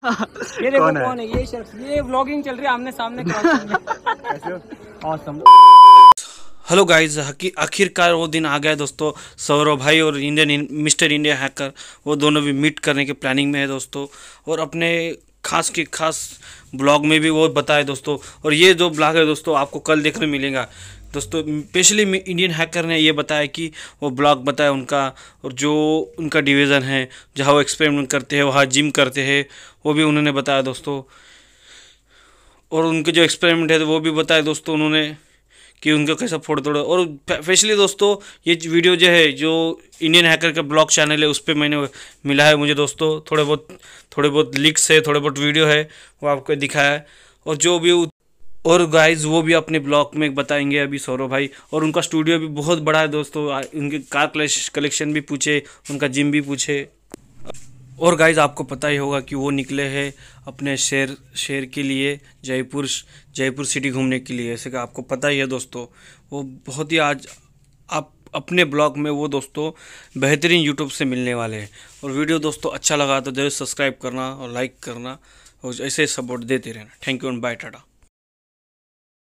ये देखो कौन, कौन है? ये शख्स ये व्लॉगिंग चल रही है आमने सामने ऑसम हेलो गाइस आखिरकार वो दिन आ गया दोस्तों सौरव भाई और इंडियन मिस्टर इंडिया हैकर वो दोनों भी मीट करने के प्लानिंग में है दोस्तों और अपने खास के खास ब्लॉग में भी वो बताए दोस्तों और ये जो ब्लॉग है दोस्तों आपको कल देखने मिलेगा दोस्तों स्पेशली इंडियन हैकर ने ये बताया कि वो ब्लॉग बताया उनका और जो उनका डिवीज़न है जहाँ वो एक्सपेरिमेंट करते हैं वहाँ जिम करते हैं वो भी उन्होंने बताया दोस्तों और उनके जो एक्सपेरिमेंट है तो वो भी बताया दोस्तों उन्होंने कि उनका कैसा फोड़ तोड़ा और स्पेशली दोस्तों ये वीडियो जो है जो इंडियन हैकर का ब्लॉग चैनल है उस पर मैंने मिला है मुझे दोस्तों थोड़े बहुत थोड़े बहुत लिक्स है थोड़े बहुत वीडियो है वो आपको दिखाया है और जो भी और गाइज वो भी अपने ब्लॉग में बताएंगे अभी सौरभ भाई और उनका स्टूडियो भी बहुत बड़ा है दोस्तों उनके कार कलेक्शन भी पूछे उनका जिम भी पूछे और गाइज आपको पता ही होगा कि वो निकले हैं अपने शेर शेर के लिए जयपुर जयपुर सिटी घूमने के लिए ऐसे कि आपको पता ही है दोस्तों वो बहुत ही आज आप अपने ब्लॉग में वो दोस्तों बेहतरीन यूट्यूब से मिलने वाले हैं और वीडियो दोस्तों अच्छा लगा तो जरूर सब्सक्राइब करना और लाइक करना और ऐसे सपोर्ट देते रहना thank you and bye Tata